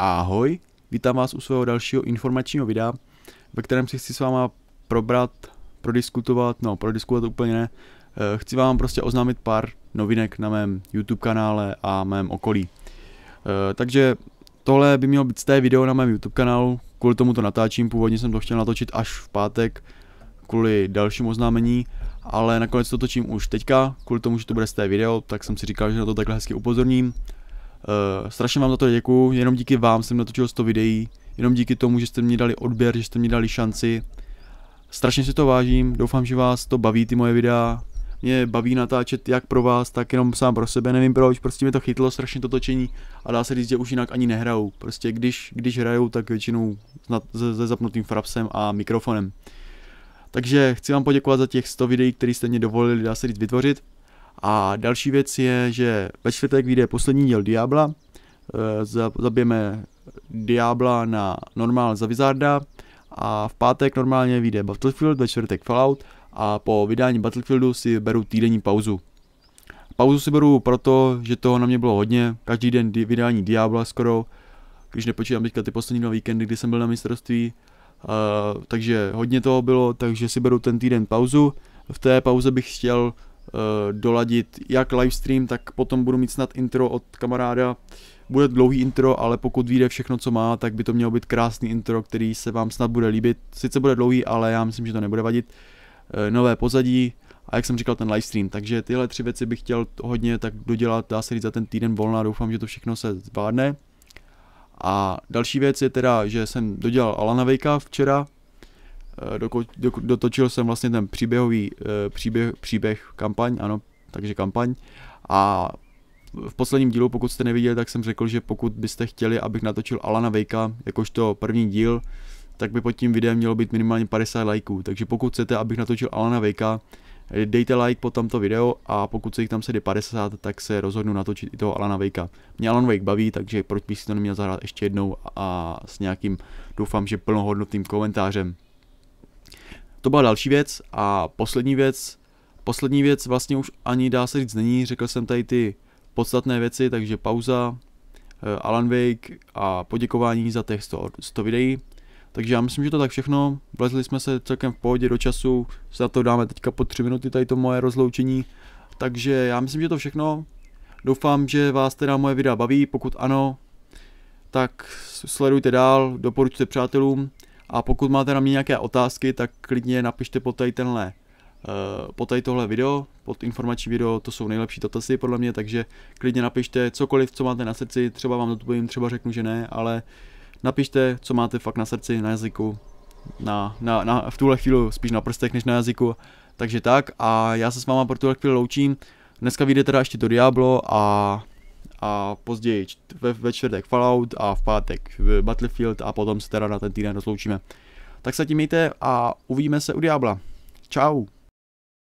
Ahoj, vítám vás u svého dalšího informačního videa, ve kterém si chci s váma probrat, prodiskutovat, no prodiskutovat úplně ne, eh, chci vám prostě oznámit pár novinek na mém YouTube kanále a mém okolí. Eh, takže tohle by mělo být z té video na mém YouTube kanálu, kvůli tomu to natáčím, původně jsem to chtěl natočit až v pátek, kvůli dalším oznámení, ale nakonec to točím už teďka, kvůli tomu, že to bude z té video, tak jsem si říkal, že na to takhle hezky upozorním Uh, strašně vám za to děkuju, jenom díky vám jsem natočil 100 videí, jenom díky tomu, že jste mě dali odběr, že jste mě dali šanci. Strašně si to vážím, doufám, že vás to baví, ty moje videa. Mě baví natáčet jak pro vás, tak jenom sám pro sebe, nevím proč, prostě mi to chytlo strašně to točení a dá se říct, že už jinak ani nehrajou. Prostě když, když hrajou, tak většinou se zapnutým frapsem a mikrofonem. Takže chci vám poděkovat za těch 100 videí, které jste mě dovolili, dá se říct, vytvořit. A další věc je, že ve čtvrtek vyjde poslední díl Diabla. Eh, zabijeme Diabla na normál za Wizarda a v pátek normálně vyjde Battlefield, ve čtvrtek Fallout a po vydání Battlefieldu si beru týdenní pauzu. Pauzu si beru proto, že toho na mě bylo hodně, každý den vydání Diabla skoro, když nepočítám teďka ty poslední dva víkendy, kdy jsem byl na mistrovství, uh, takže hodně toho bylo, takže si beru ten týden pauzu. V té pauze bych chtěl Eh, doladit jak livestream, tak potom budu mít snad intro od kamaráda. Bude dlouhý intro, ale pokud vyjde všechno, co má, tak by to mělo být krásný intro, který se vám snad bude líbit. Sice bude dlouhý, ale já myslím, že to nebude vadit. Eh, nové pozadí a jak jsem říkal, ten livestream. Takže tyhle tři věci bych chtěl hodně tak dodělat, dá se říct, za ten týden volná. Doufám, že to všechno se zvládne. A další věc je teda, že jsem dodělal Alana Vejka včera, Eh, Doko, do, dotočil jsem vlastně ten příběhový eh, příběh, příběh kampaň, ano, takže kampaň. A v posledním dílu, pokud jste neviděli, tak jsem řekl, že pokud byste chtěli, abych natočil Alana Vejka jakožto první díl, tak by pod tím videem mělo být minimálně 50 lajků. Takže pokud chcete, abych natočil Alana Vejka, eh, dejte like pod tamto video a pokud se jich tam sedí 50, tak se rozhodnu natočit i toho Alana Vejka. Mě Alan Vejk baví, takže proč bych si to neměl zahrát ještě jednou a s nějakým, doufám, že plnohodnotným komentářem. To byla další věc a poslední věc, poslední věc vlastně už ani dá se říct není, řekl jsem tady ty podstatné věci, takže pauza, eh, Alan Wake a poděkování za těch 100, 100 videí. Takže já myslím, že to tak všechno, vlezli jsme se celkem v pohodě do času, za to dáme teďka po 3 minuty tady to moje rozloučení, takže já myslím, že to všechno, doufám, že vás teda moje videa baví, pokud ano, tak sledujte dál, doporučte přátelům, a pokud máte na mě nějaké otázky, tak klidně napište pod tady tenhle eh, pod tady tohle video, pod informační video, to jsou nejlepší dotazy podle mě, takže klidně napište cokoliv, co máte na srdci, třeba vám odpovím, třeba řeknu, že ne, ale napište, co máte fakt na srdci, na jazyku, na, na, na, v tuhle chvíli spíš na prstech než na jazyku, takže tak a já se s váma pro tuhle chvíli loučím, dneska vyjde teda ještě do Diablo a a později ve, ve čtvrtek Fallout a v pátek Battlefield a potom se teda na ten týden rozloučíme. Tak se tím mějte a uvidíme se u Diabla. Ciao.